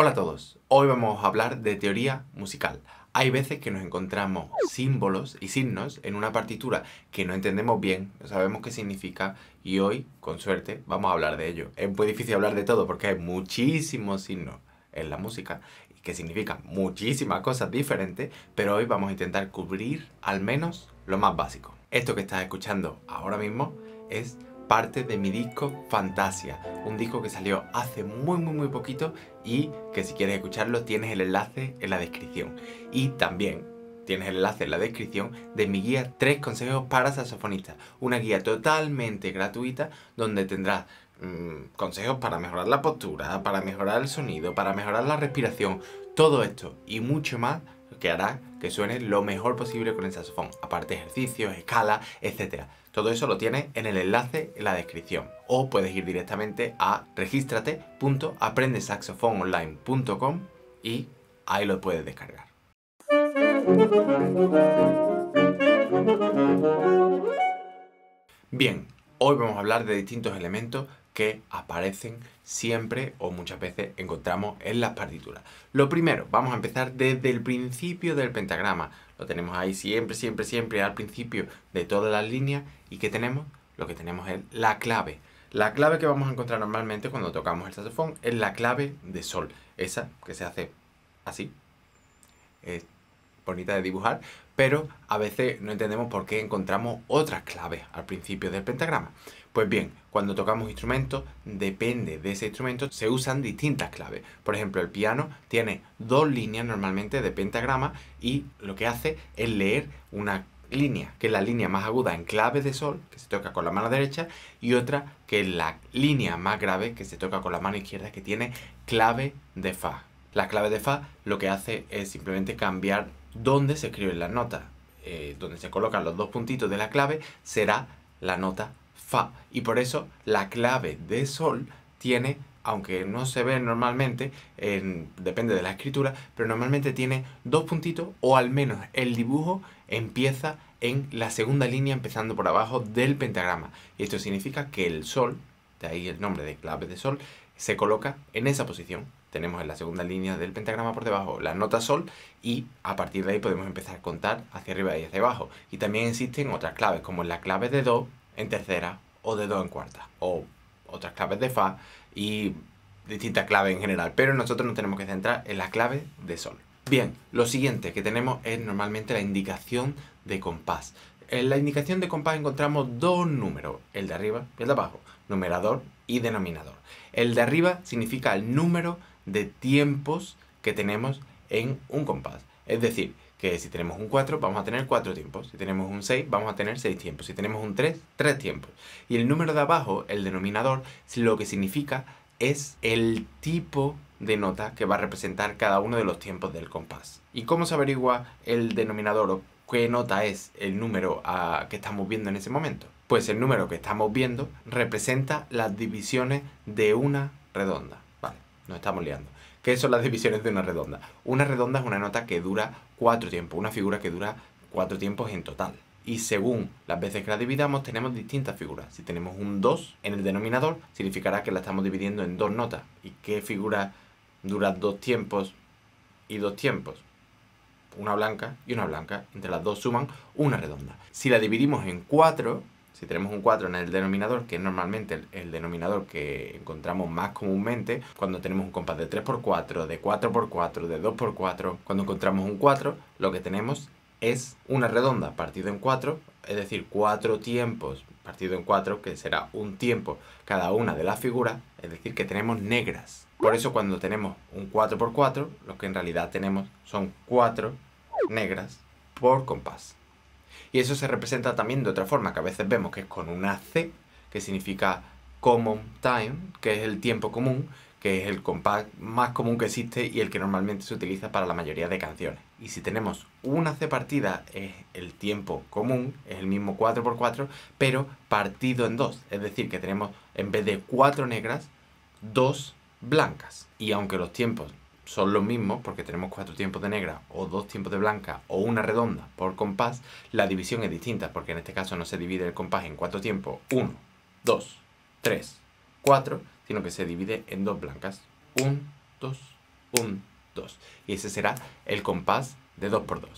Hola a todos, hoy vamos a hablar de teoría musical. Hay veces que nos encontramos símbolos y signos en una partitura que no entendemos bien, no sabemos qué significa y hoy, con suerte, vamos a hablar de ello. Es muy difícil hablar de todo porque hay muchísimos signos en la música que significan muchísimas cosas diferentes, pero hoy vamos a intentar cubrir al menos lo más básico. Esto que estás escuchando ahora mismo es parte de mi disco Fantasia, un disco que salió hace muy muy muy poquito y que si quieres escucharlo tienes el enlace en la descripción. Y también tienes el enlace en la descripción de mi guía 3 consejos para saxofonistas, una guía totalmente gratuita donde tendrás mm, consejos para mejorar la postura, para mejorar el sonido, para mejorar la respiración, todo esto y mucho más que hará que suene lo mejor posible con el saxofón, aparte ejercicios, escala, etcétera. Todo eso lo tienes en el enlace en la descripción. O puedes ir directamente a registrate.aprendesaxofononline.com y ahí lo puedes descargar. Bien, hoy vamos a hablar de distintos elementos que aparecen siempre o muchas veces encontramos en las partituras. Lo primero, vamos a empezar desde el principio del pentagrama. Lo tenemos ahí siempre, siempre, siempre al principio de todas las líneas. ¿Y qué tenemos? Lo que tenemos es la clave. La clave que vamos a encontrar normalmente cuando tocamos el saxofón es la clave de sol. Esa que se hace así bonita de dibujar, pero a veces no entendemos por qué encontramos otras claves al principio del pentagrama. Pues bien, cuando tocamos instrumentos, depende de ese instrumento, se usan distintas claves. Por ejemplo, el piano tiene dos líneas normalmente de pentagrama y lo que hace es leer una línea, que es la línea más aguda en clave de sol, que se toca con la mano derecha, y otra que es la línea más grave, que se toca con la mano izquierda, que tiene clave de fa. La clave de fa lo que hace es simplemente cambiar donde se escribe la nota, eh, donde se colocan los dos puntitos de la clave, será la nota Fa. Y por eso la clave de Sol tiene, aunque no se ve normalmente, depende de la escritura, pero normalmente tiene dos puntitos o al menos el dibujo empieza en la segunda línea empezando por abajo del pentagrama. Y esto significa que el Sol, de ahí el nombre de clave de Sol, se coloca en esa posición, tenemos en la segunda línea del pentagrama por debajo la nota sol y a partir de ahí podemos empezar a contar hacia arriba y hacia abajo. Y también existen otras claves como la clave de do en tercera o de do en cuarta o otras claves de fa y distintas claves en general. Pero nosotros nos tenemos que centrar en la clave de sol. Bien, lo siguiente que tenemos es normalmente la indicación de compás. En la indicación de compás encontramos dos números, el de arriba y el de abajo, numerador y denominador. El de arriba significa el número de tiempos que tenemos en un compás. Es decir, que si tenemos un 4, vamos a tener 4 tiempos. Si tenemos un 6, vamos a tener 6 tiempos. Si tenemos un 3, 3 tiempos. Y el número de abajo, el denominador, lo que significa es el tipo de nota que va a representar cada uno de los tiempos del compás. ¿Y cómo se averigua el denominador o qué nota es el número que estamos viendo en ese momento? Pues el número que estamos viendo representa las divisiones de una redonda. No estamos liando. ¿Qué son las divisiones de una redonda? Una redonda es una nota que dura cuatro tiempos, una figura que dura cuatro tiempos en total. Y según las veces que la dividamos, tenemos distintas figuras. Si tenemos un 2 en el denominador, significará que la estamos dividiendo en dos notas. ¿Y qué figura dura dos tiempos y dos tiempos? Una blanca y una blanca. Entre las dos suman una redonda. Si la dividimos en cuatro... Si tenemos un 4 en el denominador, que es normalmente el, denominador que encontramos más comúnmente, cuando tenemos un compás de 3x4, de 4x4, de 2x4, cuando encontramos un 4, lo que tenemos es una redonda partido en 4, es decir, 4 tiempos partido en 4, que será un tiempo cada una de las figuras, es decir, que tenemos negras. Por eso cuando tenemos un 4x4, lo que en realidad tenemos son 4 negras por compás. Y eso se representa también de otra forma, que a veces vemos que es con una C, que significa common time, que es el tiempo común, que es el compás más común que existe y el que normalmente se utiliza para la mayoría de canciones. Y si tenemos una C partida es el tiempo común, es el mismo 4x4, pero partido en dos. Es decir, que tenemos en vez de cuatro negras, dos blancas. Y aunque los tiempos son los mismos, porque tenemos cuatro tiempos de negra o dos tiempos de blanca o una redonda por compás, la división es distinta, porque en este caso no se divide el compás en cuatro tiempos, 1, 2, 3, 4, sino que se divide en dos blancas, 1, 2, 1, 2. Y ese será el compás de 2x2.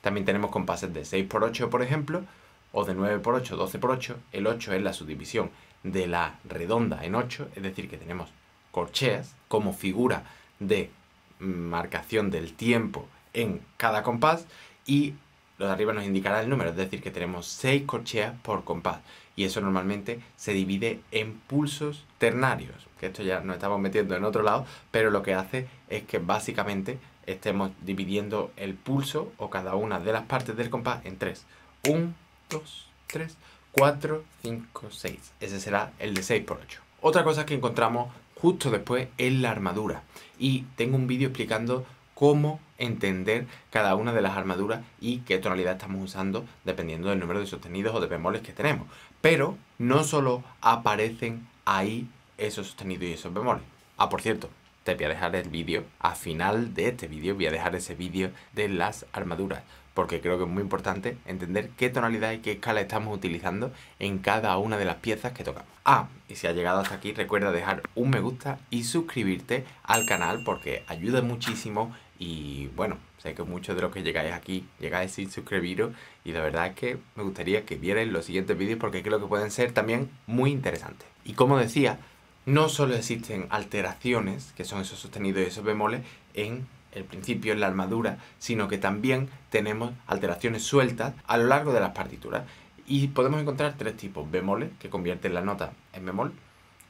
También tenemos compases de 6x8, por ejemplo, o de 9x8, 12x8. El 8 es la subdivisión de la redonda en 8, es decir, que tenemos corcheas como figura de marcación del tiempo en cada compás y lo de arriba nos indicará el número, es decir, que tenemos 6 corcheas por compás y eso normalmente se divide en pulsos ternarios, que esto ya nos estamos metiendo en otro lado, pero lo que hace es que básicamente estemos dividiendo el pulso o cada una de las partes del compás en 3. 1, 2, 3, 4, 5, 6. Ese será el de 6 por 8. Otra cosa que encontramos justo después es la armadura. Y tengo un vídeo explicando cómo entender cada una de las armaduras y qué tonalidad estamos usando dependiendo del número de sostenidos o de bemoles que tenemos. Pero no solo aparecen ahí esos sostenidos y esos bemoles. Ah, por cierto, te voy a dejar el vídeo, a final de este vídeo voy a dejar ese vídeo de las armaduras porque creo que es muy importante entender qué tonalidad y qué escala estamos utilizando en cada una de las piezas que tocamos. Ah, y si has llegado hasta aquí, recuerda dejar un me gusta y suscribirte al canal porque ayuda muchísimo y bueno, sé que muchos de los que llegáis aquí llegáis sin suscribiros y la verdad es que me gustaría que vierais los siguientes vídeos porque creo que pueden ser también muy interesantes. Y como decía, no solo existen alteraciones, que son esos sostenidos y esos bemoles, en el principio en la armadura, sino que también tenemos alteraciones sueltas a lo largo de las partituras. Y podemos encontrar tres tipos, bemoles, que convierten la nota en bemol,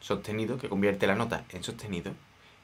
sostenido, que convierte la nota en sostenido,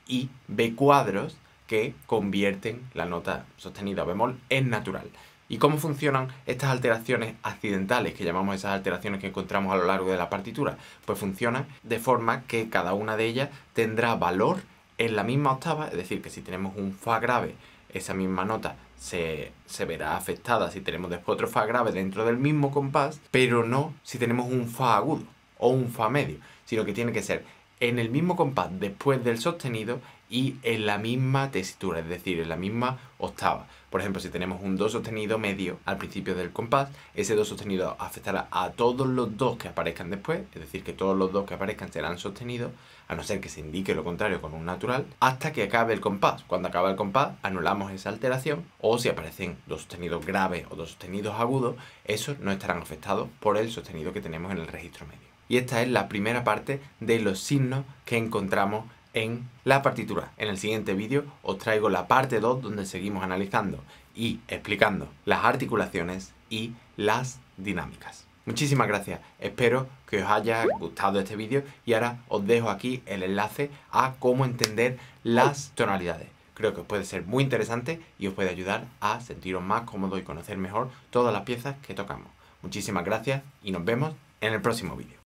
y B cuadros, que convierten la nota sostenida o bemol en natural. ¿Y cómo funcionan estas alteraciones accidentales, que llamamos esas alteraciones que encontramos a lo largo de la partitura? Pues funcionan de forma que cada una de ellas tendrá valor en la misma octava, es decir, que si tenemos un Fa grave, esa misma nota se, verá afectada si tenemos después otro Fa grave dentro del mismo compás, pero no si tenemos un Fa agudo o un Fa medio, sino que tiene que ser en el mismo compás después del sostenido y en la misma textura, es decir, en la misma octava. Por ejemplo, si tenemos un do sostenido medio al principio del compás, ese do sostenido afectará a todos los dos que aparezcan después, es decir, que todos los dos que aparezcan serán sostenidos, a no ser que se indique lo contrario con un natural, hasta que acabe el compás. Cuando acaba el compás, anulamos esa alteración, o si aparecen dos sostenidos graves o dos sostenidos agudos, esos no estarán afectados por el sostenido que tenemos en el registro medio. Y esta es la primera parte de los signos que encontramos en la partitura. En el siguiente vídeo os traigo la parte 2 donde seguimos analizando y explicando las articulaciones y las dinámicas. Muchísimas gracias, espero que os haya gustado este vídeo y ahora os dejo aquí el enlace a cómo entender las tonalidades. Creo que os puede ser muy interesante y os puede ayudar a sentiros más cómodos y conocer mejor todas las piezas que tocamos. Muchísimas gracias y nos vemos en el próximo vídeo.